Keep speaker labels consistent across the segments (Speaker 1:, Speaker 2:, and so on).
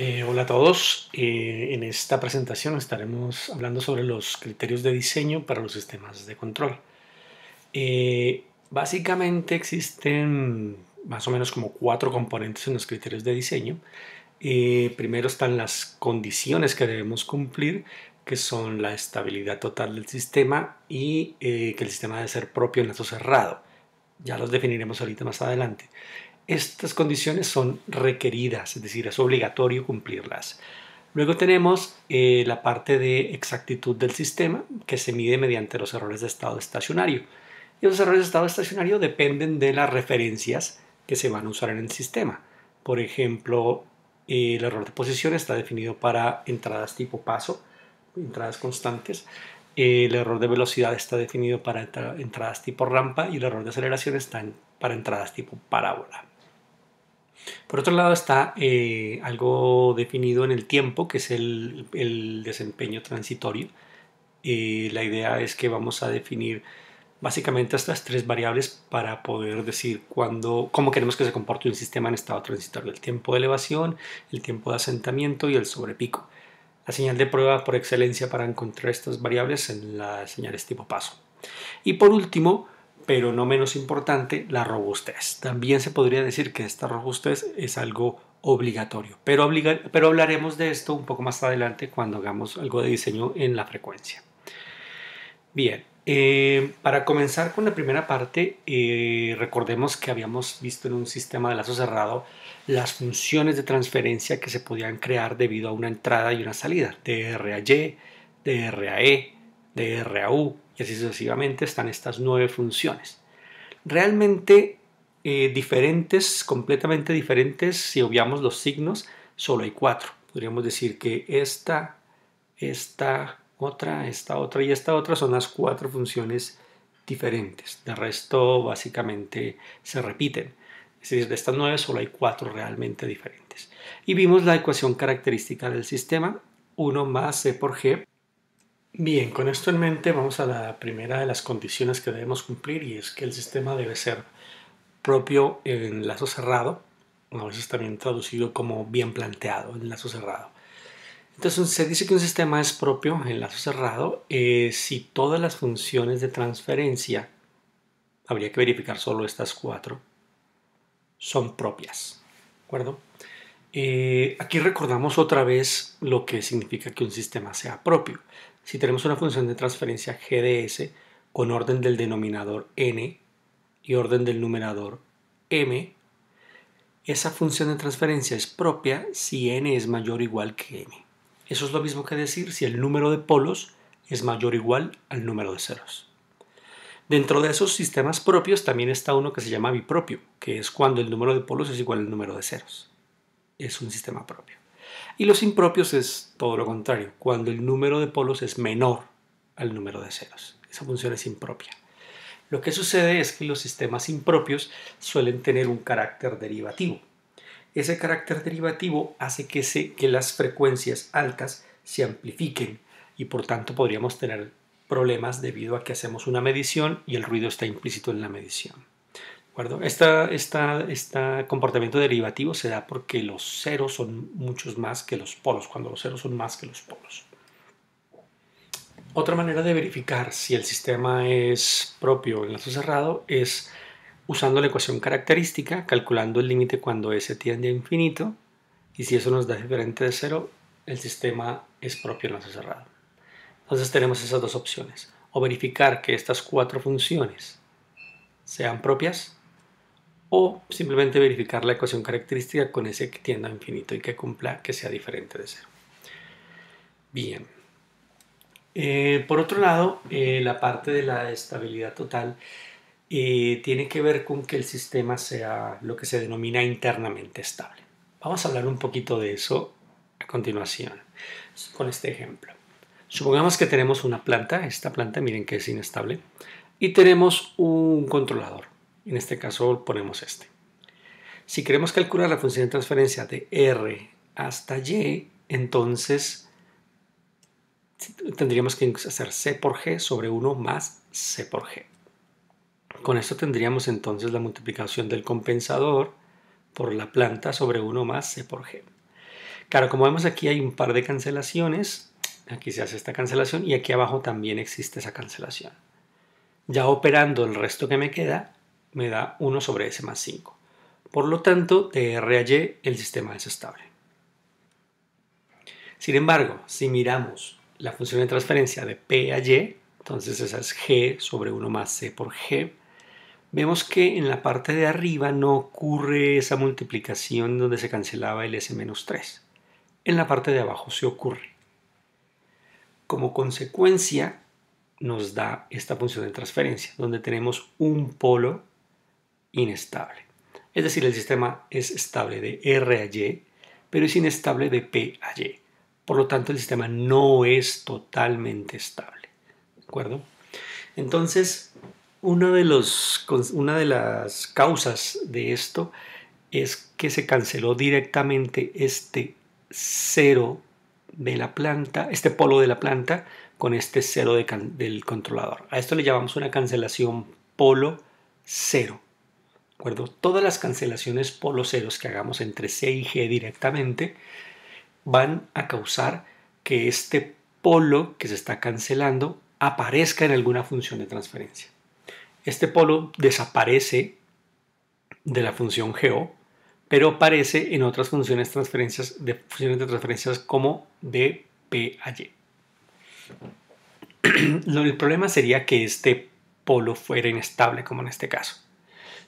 Speaker 1: Eh, hola a todos. Eh, en esta presentación estaremos hablando sobre los criterios de diseño para los sistemas de control. Eh, básicamente existen más o menos como cuatro componentes en los criterios de diseño. primero están las condiciones que debemos cumplir, que son la estabilidad total del sistema y que el sistema debe ser propio en lazo cerrado. Ya los definiremos ahorita más adelante. Estas condiciones son requeridas, es decir, es obligatorio cumplirlas. Luego tenemos eh, la parte de exactitud del sistema que se mide mediante los errores de estado estacionario. Y los errores de estado estacionario dependen de las referencias que se van a usar en el sistema. Por ejemplo, eh, el error de posición está definido para entradas tipo paso, entradas constantes. Eh, el error de velocidad está definido para entradas tipo rampa y el error de aceleración está para entradas tipo parábola. Por otro lado está eh, algo definido en el tiempo, que es el, desempeño transitorio. Eh, la idea es que vamos a definir básicamente estas tres variables para poder decir cuándo, cómo queremos que se comporte un sistema en estado transitorio. El tiempo de elevación, el tiempo de asentamiento y el sobrepico. La señal de prueba por excelencia para encontrar estas variables en las señales tipo paso. Y por último, pero no menos importante, la robustez. También se podría decir que esta robustez es algo obligatorio, pero, hablaremos de esto un poco más adelante cuando hagamos algo de diseño en la frecuencia. Bien, eh, para comenzar con la primera parte, eh, recordemos que habíamos visto en un sistema de lazo cerrado las funciones de transferencia que se podían crear debido a una entrada y una salida, Dray, y drau y así sucesivamente están estas nueve funciones. Realmente eh, diferentes, completamente diferentes, si obviamos los signos, solo hay cuatro. Podríamos decir que esta, esta, otra, esta otra y esta otra son las cuatro funciones diferentes. De resto, básicamente se repiten. Es decir, de estas nueve solo hay cuatro realmente diferentes. Y vimos la ecuación característica del sistema, 1 más c por g Bien, con esto en mente vamos a la primera de las condiciones que debemos cumplir y es que el sistema debe ser propio en lazo cerrado, a veces también traducido como bien planteado, en lazo cerrado. Entonces se dice que un sistema es propio en lazo cerrado eh, si todas las funciones de transferencia, habría que verificar solo estas cuatro, son propias. ¿De acuerdo? Eh, aquí recordamos otra vez lo que significa que un sistema sea propio si tenemos una función de transferencia GDS con orden del denominador n y orden del numerador m, esa función de transferencia es propia si n es mayor o igual que m. Eso es lo mismo que decir si el número de polos es mayor o igual al número de ceros. Dentro de esos sistemas propios también está uno que se llama bipropio, que es cuando el número de polos es igual al número de ceros. Es un sistema propio. Y los impropios es todo lo contrario, cuando el número de polos es menor al número de ceros. Esa función es impropia. Lo que sucede es que los sistemas impropios suelen tener un carácter derivativo. Ese carácter derivativo hace que, se, que las frecuencias altas se amplifiquen y por tanto podríamos tener problemas debido a que hacemos una medición y el ruido está implícito en la medición. Este esta, comportamiento derivativo se da porque los ceros son muchos más que los polos, cuando los ceros son más que los polos. Otra manera de verificar si el sistema es propio o lazo cerrado es usando la ecuación característica, calculando el límite cuando s tiende a infinito, y si eso nos da diferente de cero, el sistema es propio lazo cerrado. Entonces tenemos esas dos opciones, o verificar que estas cuatro funciones sean propias o simplemente verificar la ecuación característica con ese que tienda a infinito y que cumpla que sea diferente de cero. Bien. Eh, por otro lado, eh, la parte de la estabilidad total eh, tiene que ver con que el sistema sea lo que se denomina internamente estable. Vamos a hablar un poquito de eso a continuación, con este ejemplo. Supongamos que tenemos una planta, esta planta miren que es inestable, y tenemos un controlador. En este caso ponemos este. Si queremos calcular la función de transferencia de R hasta Y, entonces tendríamos que hacer C por G sobre 1 más C por G. Con esto tendríamos entonces la multiplicación del compensador por la planta sobre 1 más C por G. Claro, como vemos aquí hay un par de cancelaciones, aquí se hace esta cancelación y aquí abajo también existe esa cancelación. Ya operando el resto que me queda, me da 1 sobre s más 5. Por lo tanto, de R a Y el sistema es estable. Sin embargo, si miramos la función de transferencia de P a Y, entonces esa es G sobre 1 más C por G, vemos que en la parte de arriba no ocurre esa multiplicación donde se cancelaba el S-3. menos En la parte de abajo se ocurre. Como consecuencia, nos da esta función de transferencia, donde tenemos un polo inestable. Es decir, el sistema es estable de R a Y, pero es inestable de P a Y. Por lo tanto, el sistema no es totalmente estable. ¿De acuerdo? Entonces, una de, los, una de las causas de esto es que se canceló directamente este cero de la planta, este polo de la planta con este cero del controlador. A esto le llamamos una cancelación polo cero. Todas las cancelaciones ceros que hagamos entre C y G directamente van a causar que este polo que se está cancelando aparezca en alguna función de transferencia. Este polo desaparece de la función GO, pero aparece en otras funciones, transferencias, de, funciones de transferencias como de P a Y. El problema sería que este polo fuera inestable, como en este caso.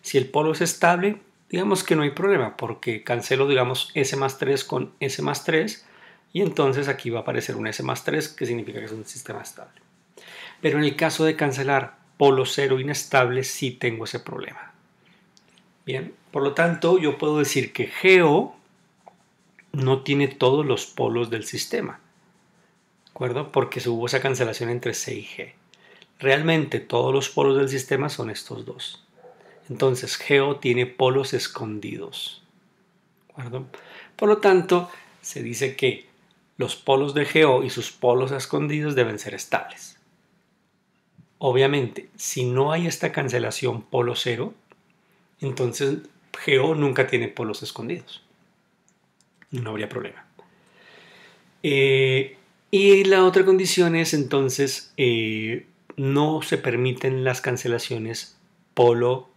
Speaker 1: Si el polo es estable, digamos que no hay problema porque cancelo, digamos, S más 3 con S más 3 y entonces aquí va a aparecer un S más 3 que significa que es un sistema estable. Pero en el caso de cancelar polo cero inestable sí tengo ese problema. Bien, por lo tanto yo puedo decir que GEO no tiene todos los polos del sistema. ¿De acuerdo? Porque hubo esa cancelación entre C y G. Realmente todos los polos del sistema son estos dos. Entonces, Geo tiene polos escondidos. Por lo tanto, se dice que los polos de Geo y sus polos escondidos deben ser estables. Obviamente, si no hay esta cancelación polo cero, entonces Geo nunca tiene polos escondidos. No habría problema. Eh, y la otra condición es entonces eh, no se permiten las cancelaciones polo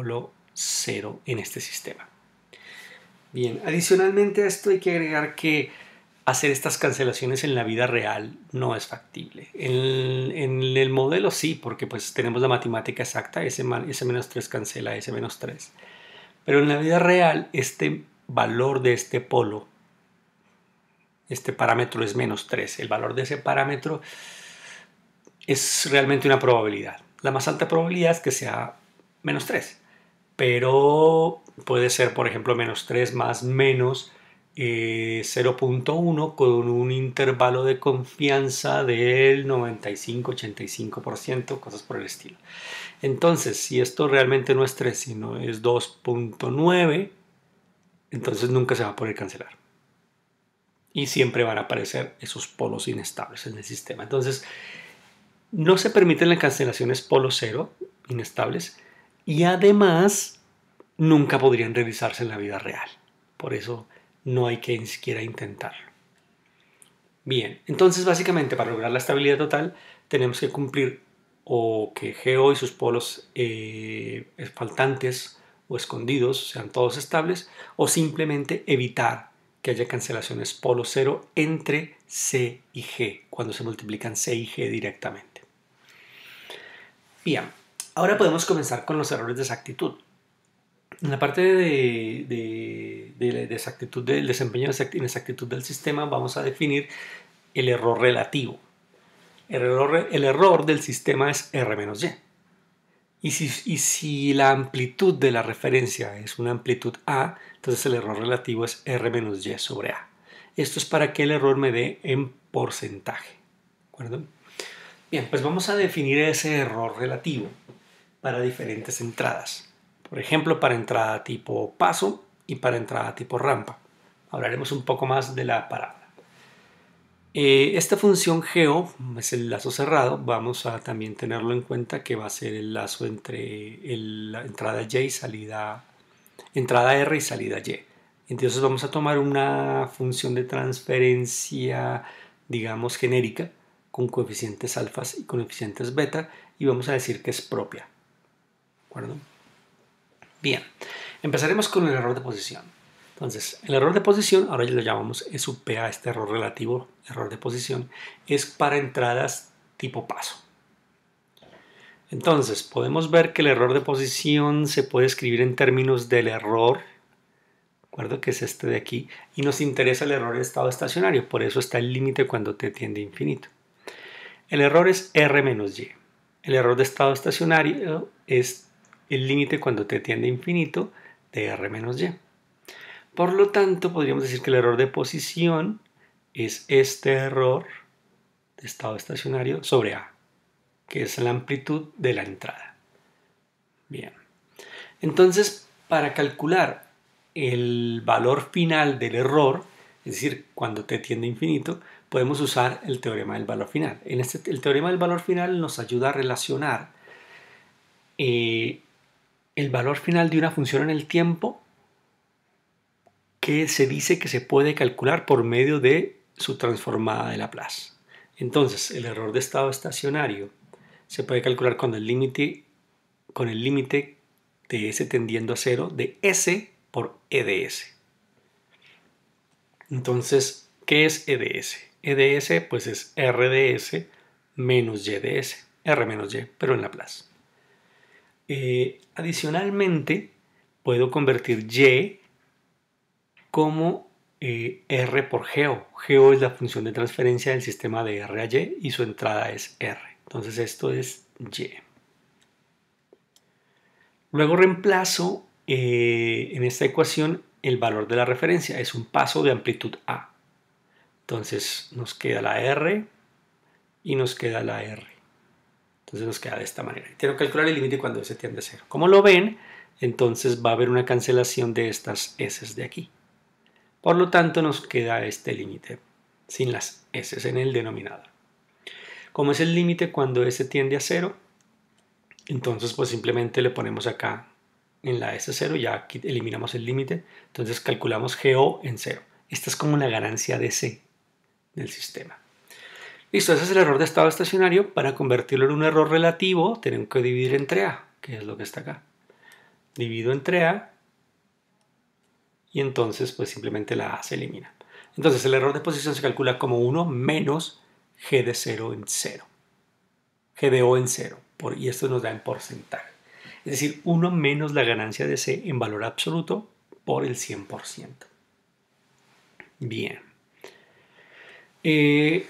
Speaker 1: polo cero en este sistema. Bien, adicionalmente a esto hay que agregar que hacer estas cancelaciones en la vida real no es factible. En, el, modelo sí, porque pues tenemos la matemática exacta, S, 3 cancela S 3. Pero en la vida real este valor de este polo, este parámetro es menos 3. El valor de ese parámetro es realmente una probabilidad. La más alta probabilidad es que sea menos 3 pero puede ser, por ejemplo, menos 3 más menos 0.1 eh, con un intervalo de confianza del 95-85%, cosas por el estilo. Entonces, si esto realmente no es 3, sino es 2.9, entonces nunca se va a poder cancelar. Y siempre van a aparecer esos polos inestables en el sistema. Entonces, no se permiten las cancelaciones polo cero inestables, y además nunca podrían revisarse en la vida real. Por eso no hay que ni siquiera intentarlo. Bien, entonces básicamente para lograr la estabilidad total tenemos que cumplir o que Geo y sus polos eh, faltantes o escondidos sean todos estables o simplemente evitar que haya cancelaciones polo cero entre C y G cuando se multiplican C y G directamente. Bien, Ahora podemos comenzar con los errores de exactitud. En la parte de, de, exactitud del desempeño de exactitud del sistema vamos a definir el error relativo. El error, del sistema es R-Y. Y si, y si la amplitud de la referencia es una amplitud A, entonces el error relativo es R-Y sobre A. Esto es para que el error me dé en porcentaje. Bien, pues vamos a definir ese error relativo para diferentes entradas. Por ejemplo, para entrada tipo paso y para entrada tipo rampa. Hablaremos un poco más de la parada eh, esta función geo es el lazo cerrado. Vamos a también tenerlo en cuenta que va a ser el lazo entre la entrada Y salida, entrada R y salida Y. Entonces vamos a tomar una función de transferencia, digamos, genérica, con coeficientes alfas y coeficientes beta, y vamos a decir que es propia acuerdo? Bien, empezaremos con el error de posición. Entonces, el error de posición, ahora ya lo llamamos SUPA, este error relativo, error de posición, es para entradas tipo paso. Entonces, podemos ver que el error de posición se puede escribir en términos del error, acuerdo? Que es este de aquí, y nos interesa el error de estado estacionario, por eso está el límite cuando t tiende a infinito. El error es R menos Y. El error de estado estacionario es el límite cuando t tiende a infinito de r menos y. Por lo tanto, podríamos decir que el error de posición es este error de estado estacionario sobre A, que es la amplitud de la entrada. Bien. Entonces, para calcular el valor final del error, es decir, cuando t tiende a infinito, podemos usar el teorema del valor final. Este, el teorema del valor final nos ayuda a relacionar eh, el valor final de una función en el tiempo que se dice que se puede calcular por medio de su transformada de Laplace. Entonces, el error de estado estacionario se puede calcular con el límite con el límite de S tendiendo a cero de S por EDS. Entonces, ¿qué es EDS? EDS pues es RDS menos S, R menos Y, pero en Laplace. Eh, adicionalmente, puedo convertir y como eh, R por geo. Geo es la función de transferencia del sistema de R a y y su entrada es R. Entonces esto es y. Luego reemplazo eh, en esta ecuación el valor de la referencia. Es un paso de amplitud A. Entonces nos queda la R y nos queda la R. Entonces nos queda de esta manera. Quiero calcular el límite cuando s tiende a 0. Como lo ven, entonces va a haber una cancelación de estas s de aquí. Por lo tanto, nos queda este límite sin las s en el denominador. Como es el límite cuando s tiende a 0, entonces pues simplemente le ponemos acá en la S0, ya eliminamos el límite, entonces calculamos GO en 0. Esta es como una ganancia de C del sistema. Listo, ese es el error de estado estacionario. Para convertirlo en un error relativo, tenemos que dividir entre A, que es lo que está acá. Divido entre A y entonces pues simplemente la A se elimina. Entonces el error de posición se calcula como 1 menos G de 0 en 0. G de O en 0. Por, y esto nos da en porcentaje. Es decir, 1 menos la ganancia de C en valor absoluto por el 100%. Bien. Eh,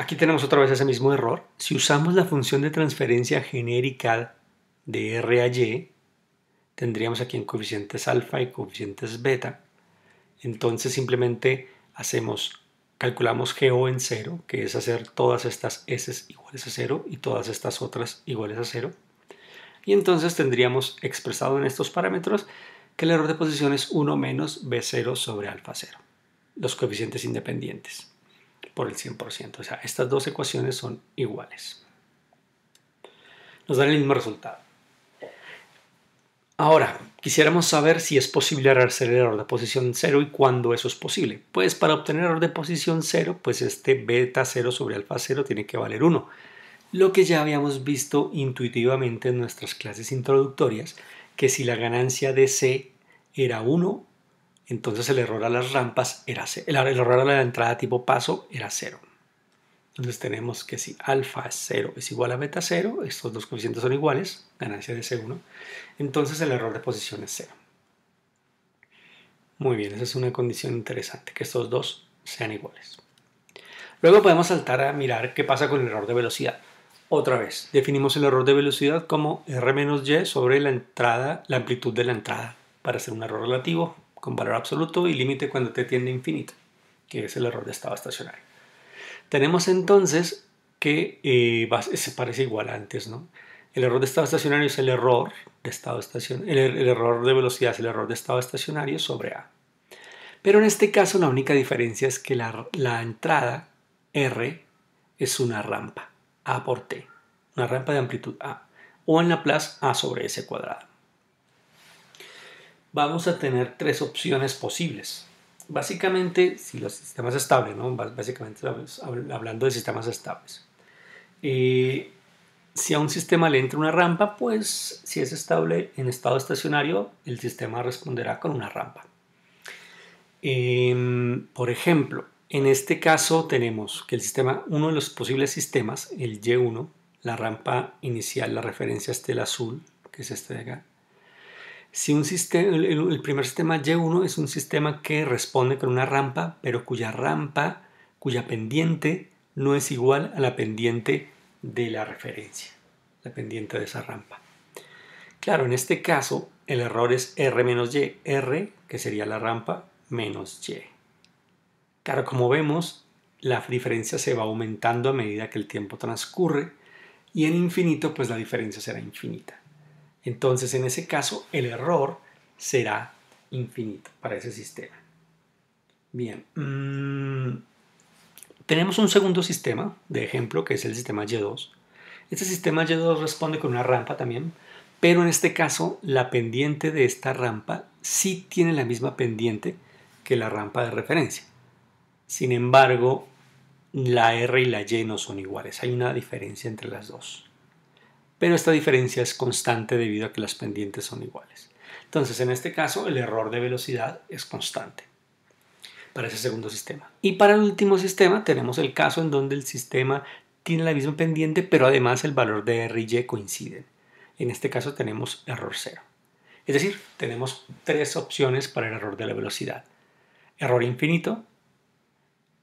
Speaker 1: Aquí tenemos otra vez ese mismo error. Si usamos la función de transferencia genérica de R a Y, tendríamos aquí en coeficientes alfa y coeficientes beta. Entonces simplemente hacemos, calculamos GO en 0, que es hacer todas estas S iguales a 0 y todas estas otras iguales a 0. Y entonces tendríamos expresado en estos parámetros que el error de posición es 1 menos B0 sobre alfa 0, los coeficientes independientes por el 100%. O sea, estas dos ecuaciones son iguales. Nos dan el mismo resultado. Ahora, quisiéramos saber si es posible hacer el error de posición 0 y cuándo eso es posible. Pues para obtener error de posición 0, pues este beta 0 sobre alfa 0 tiene que valer 1. Lo que ya habíamos visto intuitivamente en nuestras clases introductorias, que si la ganancia de C era 1, entonces el error a las rampas era El, error a la entrada tipo paso era cero. Entonces tenemos que si alfa es 0 es igual a beta 0, estos dos coeficientes son iguales, ganancia de C1, entonces el error de posición es 0. Muy bien, esa es una condición interesante, que estos dos sean iguales. Luego podemos saltar a mirar qué pasa con el error de velocidad. Otra vez, definimos el error de velocidad como R menos Y sobre la entrada, la amplitud de la entrada, para hacer un error relativo con valor absoluto y límite cuando t tiende a infinito, que es el error de estado estacionario. Tenemos entonces que eh, se parece igual antes, ¿no? El error de estado estacionario es el error de estado estacionario, el, error de velocidad es el error de estado estacionario sobre A. Pero en este caso la única diferencia es que la, entrada R es una rampa, A por T, una rampa de amplitud A, o en la plaza A sobre S cuadrado vamos a tener tres opciones posibles. Básicamente, si los sistemas estables, ¿no? básicamente hablando de sistemas estables. Eh, si a un sistema le entra una rampa, pues si es estable en estado estacionario, el sistema responderá con una rampa. Em, por ejemplo, en este caso tenemos que el sistema, uno de los posibles sistemas, el Y1, la rampa inicial, la referencia es el azul, que es este de acá, si un sistema, el, el, primer sistema Y1 es un sistema que responde con una rampa, pero cuya rampa, cuya pendiente no es igual a la pendiente de la referencia, la pendiente de esa rampa. Claro, en este caso el error es R menos Y, R que sería la rampa menos Y. Claro, como vemos, la diferencia se va aumentando a medida que el tiempo transcurre y en infinito pues la diferencia será infinita. Entonces, en ese caso, el error será infinito para ese sistema. Bien, mm, tenemos un segundo sistema de ejemplo que es el sistema Y2. Este sistema Y2 responde con una rampa también, pero en este caso la pendiente de esta rampa sí tiene la misma pendiente que la rampa de referencia. Sin embargo, la R y la Y no son iguales, hay una diferencia entre las dos pero esta diferencia es constante debido a que las pendientes son iguales. Entonces, en este caso, el error de velocidad es constante para ese segundo sistema. Y para el último sistema tenemos el caso en donde el sistema tiene la misma pendiente, pero además el valor de R y Y coinciden. En este caso tenemos error cero. Es decir, tenemos tres opciones para el error de la velocidad. Error infinito,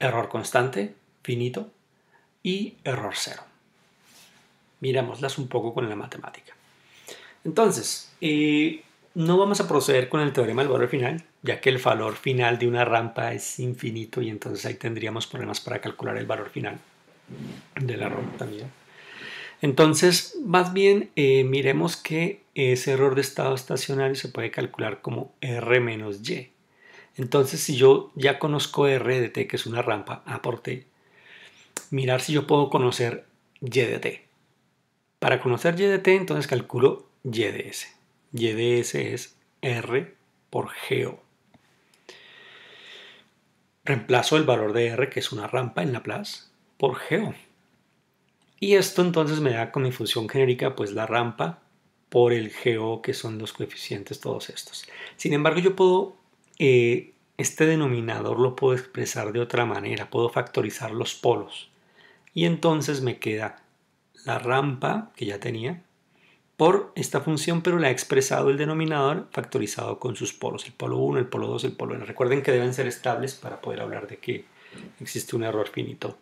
Speaker 1: error constante, finito y error cero. Mirámoslas un poco con la matemática. Entonces, eh, no vamos a proceder con el teorema del valor final, ya que el valor final de una rampa es infinito y entonces ahí tendríamos problemas para calcular el valor final de la rampa también. Entonces, más bien, eh, miremos que ese error de estado estacionario se puede calcular como R menos Y. Entonces, si yo ya conozco R de T, que es una rampa A por T, mirar si yo puedo conocer Y de T. Para conocer y de t, entonces calculo y de s. Y de s es r por geo. Reemplazo el valor de r, que es una rampa en Laplace, por geo. Y esto entonces me da con mi función genérica, pues la rampa por el geo, que son los coeficientes todos estos. Sin embargo, yo puedo, eh, este denominador lo puedo expresar de otra manera, puedo factorizar los polos. Y entonces me queda la rampa que ya tenía por esta función, pero la ha expresado el denominador factorizado con sus polos, el polo 1, el polo 2, el polo n. Recuerden que deben ser estables para poder hablar de que existe un error finito,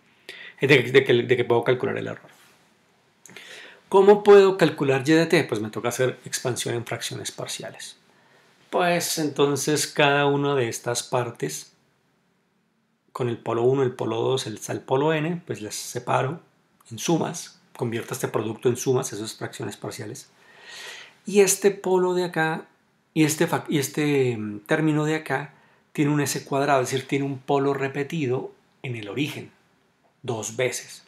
Speaker 1: de, que, puedo calcular el error. ¿Cómo puedo calcular y de t? Pues me toca hacer expansión en fracciones parciales. Pues entonces cada una de estas partes, con el polo 1, el polo 2, el, el polo n, pues las separo en sumas convierta este producto en sumas, esas fracciones parciales. Y este polo de acá y este, y este mm, término de acá tiene un S cuadrado, es decir, tiene un polo repetido en el origen, dos veces.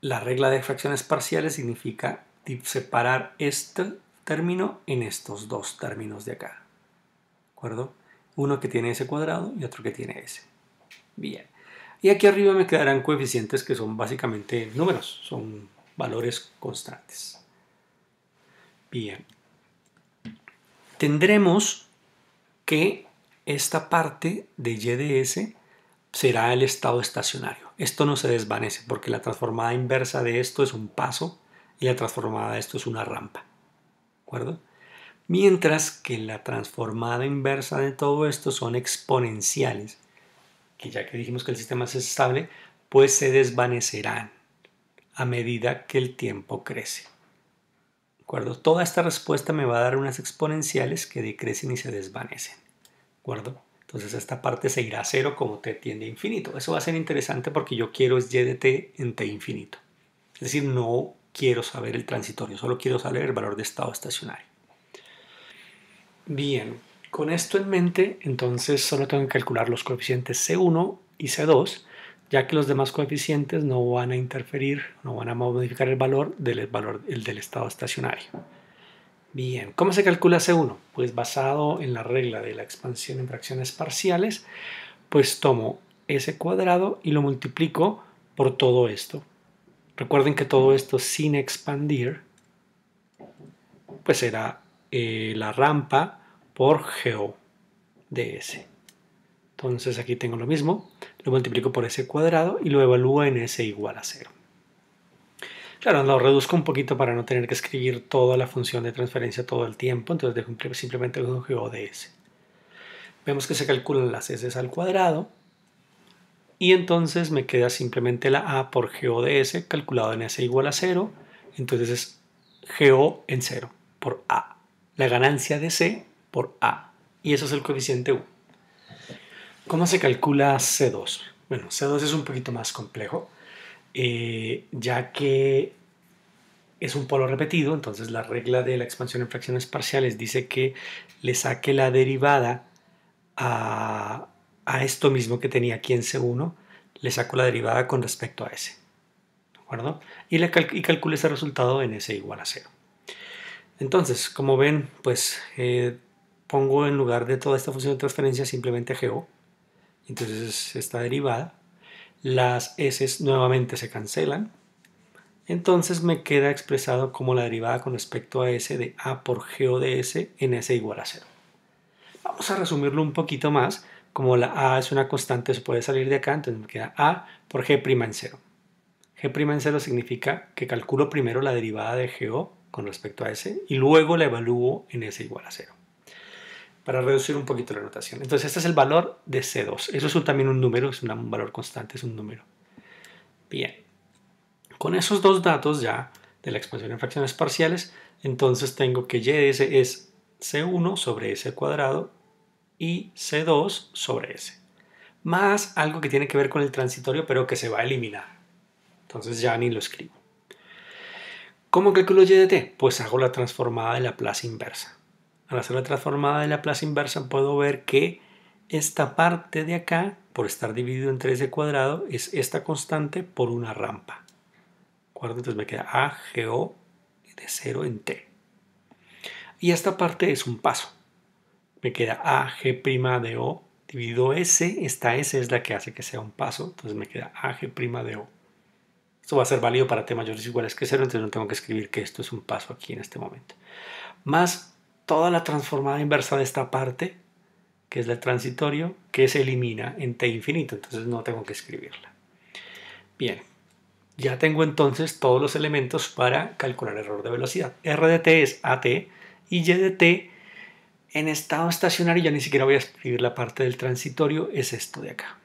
Speaker 1: La regla de fracciones parciales significa separar este término en estos dos términos de acá. ¿De acuerdo? Uno que tiene S cuadrado y otro que tiene S. Bien. Y aquí arriba me quedarán coeficientes que son básicamente números, son valores constantes. Bien. Tendremos que esta parte de Y de S será el estado estacionario. Esto no se desvanece porque la transformada inversa de esto es un paso y la transformada de esto es una rampa. ¿De acuerdo? Mientras que la transformada inversa de todo esto son exponenciales que ya que dijimos que el sistema es estable, pues se desvanecerán a medida que el tiempo crece. ¿De acuerdo? Toda esta respuesta me va a dar unas exponenciales que decrecen y se desvanecen. ¿De acuerdo? Entonces esta parte se irá a cero como t tiende a infinito. Eso va a ser interesante porque yo quiero es y de t en t infinito. Es decir, no quiero saber el transitorio, solo quiero saber el valor de estado estacionario. Bien, con esto en mente, entonces solo tengo que calcular los coeficientes C1 y C2, ya que los demás coeficientes no van a interferir, no van a modificar el valor del, valor, del estado estacionario. Bien, ¿cómo se calcula C1? Pues basado en la regla de la expansión en fracciones parciales, pues tomo ese cuadrado y lo multiplico por todo esto. Recuerden que todo esto sin expandir, pues era eh, la rampa, por GO de S. Entonces aquí tengo lo mismo, lo multiplico por S cuadrado y lo evalúo en S igual a 0. Claro, lo reduzco un poquito para no tener que escribir toda la función de transferencia todo el tiempo, entonces dejo simplemente un GO de S. Vemos que se calculan las S al cuadrado y entonces me queda simplemente la A por GO de S calculado en S igual a 0, entonces es GO en 0 por A. La ganancia de C por A. Y eso es el coeficiente U. ¿Cómo se calcula C2? Bueno, C2 es un poquito más complejo, eh, ya que es un polo repetido, entonces la regla de la expansión en fracciones parciales dice que le saque la derivada a, a esto mismo que tenía aquí en C1, le saco la derivada con respecto a S. ¿De acuerdo? Y, le ese resultado en S igual a 0. Entonces, como ven, pues eh, pongo en lugar de toda esta función de transferencia simplemente GO, entonces esta derivada, las S nuevamente se cancelan, entonces me queda expresado como la derivada con respecto a S de A por GO de S en S igual a 0. Vamos a resumirlo un poquito más, como la A es una constante, se puede salir de acá, entonces me queda A por G' en 0. G' en 0 significa que calculo primero la derivada de GO con respecto a S y luego la evalúo en S igual a 0 para reducir un poquito la notación. Entonces, este es el valor de C2. Eso es también un número, es un valor constante, es un número. Bien. Con esos dos datos ya de la expansión en fracciones parciales, entonces tengo que y de S es C1 sobre S cuadrado y C2 sobre S. Más algo que tiene que ver con el transitorio, pero que se va a eliminar. Entonces ya ni lo escribo. ¿Cómo calculo y de t? Pues hago la transformada de la plaza inversa al hacer la transformada de la plaza inversa puedo ver que esta parte de acá, por estar dividido en 3 de cuadrado, es esta constante por una rampa. Entonces me queda AGO de 0 en T. Y esta parte es un paso. Me queda A, G' de O dividido S. Esta S es la que hace que sea un paso. Entonces me queda A, G' de O. Esto va a ser válido para t mayores o iguales que 0, entonces no tengo que escribir que esto es un paso aquí en este momento. Más toda la transformada inversa de esta parte, que es la transitorio, que se elimina en t infinito, entonces no tengo que escribirla. Bien, ya tengo entonces todos los elementos para calcular error de velocidad. R de t es AT y Y de t en estado estacionario, ya ni siquiera voy a escribir la parte del transitorio, es esto de acá.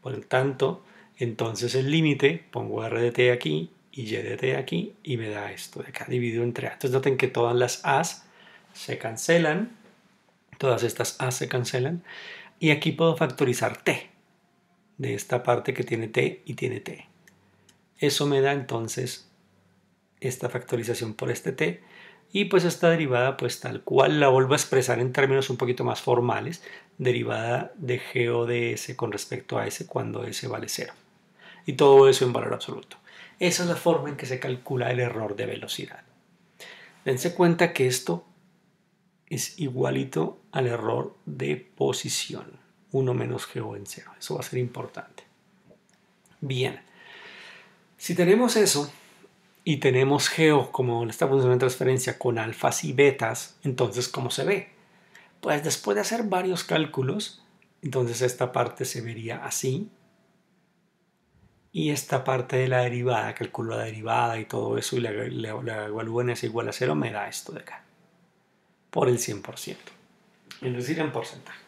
Speaker 1: Por lo tanto, entonces el límite, pongo R de t aquí, y y de aquí y me da esto de acá dividido entre A. Entonces noten que todas las As se cancelan, todas estas As se cancelan y aquí puedo factorizar T de esta parte que tiene T y tiene T. Eso me da entonces esta factorización por este T y pues esta derivada pues tal cual la vuelvo a expresar en términos un poquito más formales, derivada de g o de S con respecto a S cuando S vale 0. Y todo eso en valor absoluto. Esa es la forma en que se calcula el error de velocidad. Dense cuenta que esto es igualito al error de posición. 1 menos Geo en 0. Eso va a ser importante. Bien. Si tenemos eso y tenemos Geo como esta función de transferencia con alfas y betas, entonces ¿cómo se ve? Pues después de hacer varios cálculos, entonces esta parte se vería así y esta parte de la derivada, calculo la derivada y todo eso y la, la, es igual a cero, me da esto de acá, por el 100%, es decir, en porcentaje.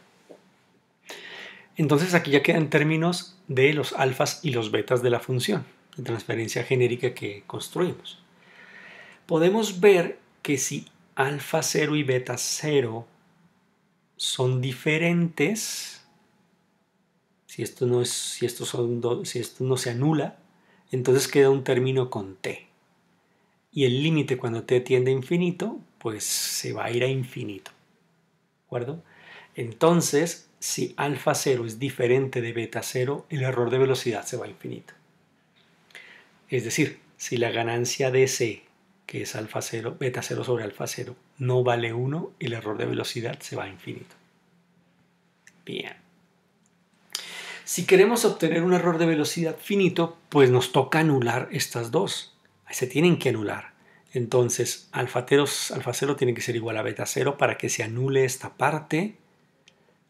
Speaker 1: Entonces aquí ya quedan términos de los alfas y los betas de la función, de transferencia genérica que construimos. Podemos ver que si alfa 0 y beta 0 son diferentes, si esto no, es, si son si esto no se anula, entonces queda un término con t. Y el límite cuando t tiende a infinito, pues se va a ir a infinito. ¿De acuerdo? Entonces, si alfa 0 es diferente de beta 0, el error de velocidad se va a infinito. Es decir, si la ganancia de C, que es alfa beta 0 sobre alfa 0, no vale 1, el error de velocidad se va a infinito. Bien. Si queremos obtener un error de velocidad finito, pues nos toca anular estas dos. Se tienen que anular. Entonces, alfa 0, tiene que ser igual a beta 0 para que se anule esta parte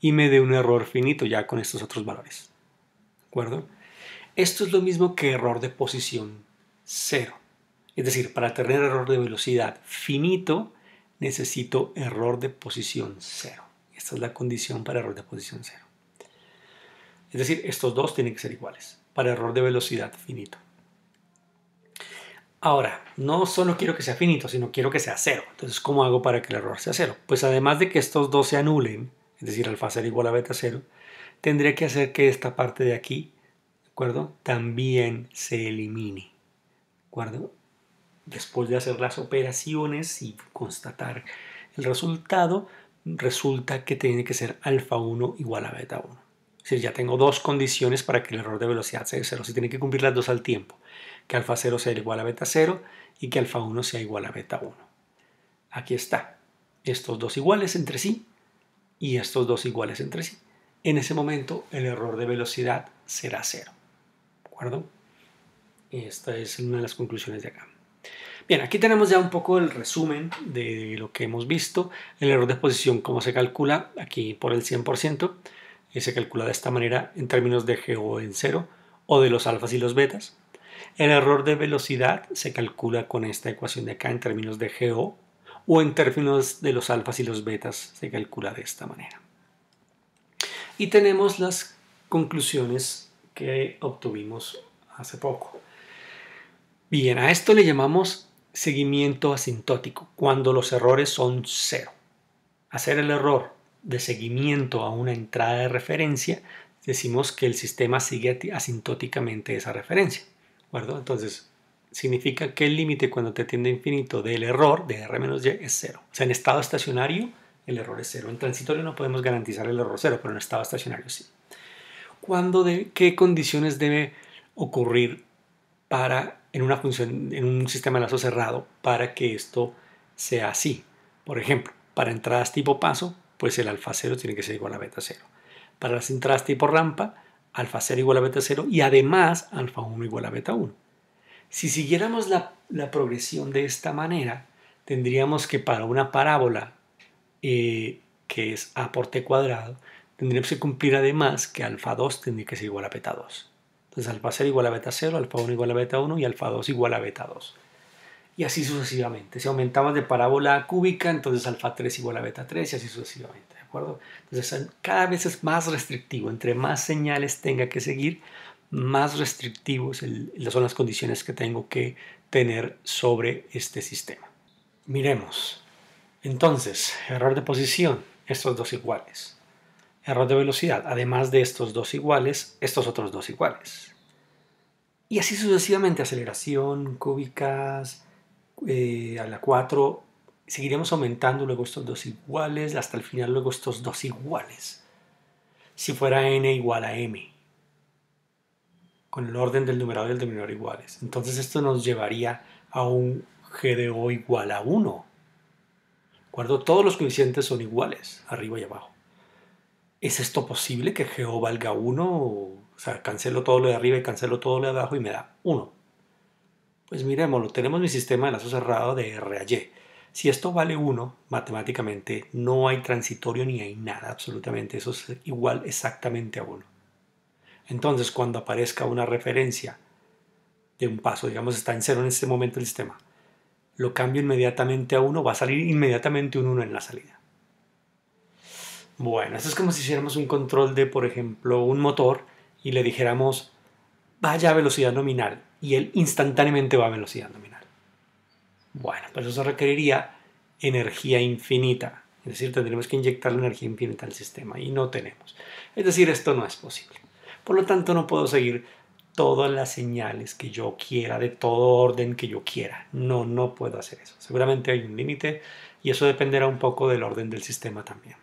Speaker 1: y me dé un error finito ya con estos otros valores. ¿De acuerdo? Esto es lo mismo que error de posición 0. Es decir, para tener error de velocidad finito, necesito error de posición cero. Esta es la condición para error de posición cero. Es decir, estos dos tienen que ser iguales para error de velocidad finito. Ahora, no solo quiero que sea finito, sino quiero que sea cero. Entonces, ¿cómo hago para que el error sea cero? Pues además de que estos dos se anulen, es decir, alfa cero igual a beta cero, tendría que hacer que esta parte de aquí, ¿de acuerdo? También se elimine, ¿de acuerdo? Después de hacer las operaciones y constatar el resultado, resulta que tiene que ser alfa 1 igual a beta 1 decir, ya tengo dos condiciones para que el error de velocidad sea cero. Si tiene que cumplir las dos al tiempo. Que alfa 0 sea igual a beta 0 y que alfa 1 sea igual a beta 1. Aquí está. Estos dos iguales entre sí y estos dos iguales entre sí. En ese momento el error de velocidad será cero. ¿De acuerdo? Esta es una de las conclusiones de acá. Bien, aquí tenemos ya un poco el resumen de lo que hemos visto. El error de posición, cómo se calcula aquí por el 100% y se calcula de esta manera en términos de GO en cero o de los alfas y los betas. El error de velocidad se calcula con esta ecuación de acá en términos de GO o en términos de los alfas y los betas se calcula de esta manera. Y tenemos las conclusiones que obtuvimos hace poco. Bien, a esto le llamamos seguimiento asintótico, cuando los errores son cero. Hacer el error de seguimiento a una entrada de referencia, decimos que el sistema sigue asintóticamente esa referencia. acuerdo? Entonces, significa que el límite cuando te tiende a infinito del error de r menos y es cero. O sea, en estado estacionario el error es cero. En transitorio no podemos garantizar el error cero, pero en estado estacionario sí. ¿Cuándo de, ¿Qué condiciones debe ocurrir para, en, una función, en un sistema de lazo cerrado para que esto sea así? Por ejemplo, para entradas tipo paso, pues el alfa 0 tiene que ser igual a beta 0. Para las y por rampa, alfa 0 igual a beta 0 y además alfa 1 igual a beta 1. Si siguiéramos la, progresión de esta manera, tendríamos que para una parábola eh, que es a por t cuadrado, tendríamos que cumplir además que alfa 2 tendría que ser igual a beta 2. Entonces alfa 0 igual a beta 0, alfa 1 igual a beta 1 y alfa 2 igual a beta 2 y así sucesivamente. Si aumentamos de parábola cúbica, entonces alfa 3 igual a beta 3 y así sucesivamente, ¿de acuerdo? Entonces cada vez es más restrictivo, entre más señales tenga que seguir, más restrictivos son las condiciones que tengo que tener sobre este sistema. Miremos. Entonces, error de posición, estos dos iguales. Error de velocidad, además de estos dos iguales, estos otros dos iguales. Y así sucesivamente, aceleración, cúbicas, eh, a la 4, seguiremos aumentando luego estos dos iguales, hasta el final luego estos dos iguales. Si fuera n igual a m, con el orden del numerador y el denominador iguales. Entonces esto nos llevaría a un g de o igual a 1. acuerdo? Todos los coeficientes son iguales, arriba y abajo. ¿Es esto posible que g o valga 1? O sea, cancelo todo lo de arriba y cancelo todo lo de abajo y me da 1. Pues miremoslo, tenemos mi sistema de lazo cerrado de R a Y. Si esto vale 1, matemáticamente no hay transitorio ni hay nada absolutamente, eso es igual exactamente a 1. Entonces, cuando aparezca una referencia de un paso, digamos está en 0 en este momento el sistema, lo cambio inmediatamente a 1, va a salir inmediatamente un 1 en la salida. Bueno, esto es como si hiciéramos un control de, por ejemplo, un motor y le dijéramos, vaya velocidad nominal, y él instantáneamente va a velocidad nominal. Bueno, pues eso requeriría energía infinita. Es decir, tendremos que inyectar la energía infinita al sistema y no tenemos. Es decir, esto no es posible. Por lo tanto, no puedo seguir todas las señales que yo quiera, de todo orden que yo quiera. No, no puedo hacer eso. Seguramente hay un límite y eso dependerá un poco del orden del sistema también.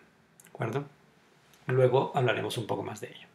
Speaker 1: ¿De acuerdo? Luego hablaremos un poco más de ello.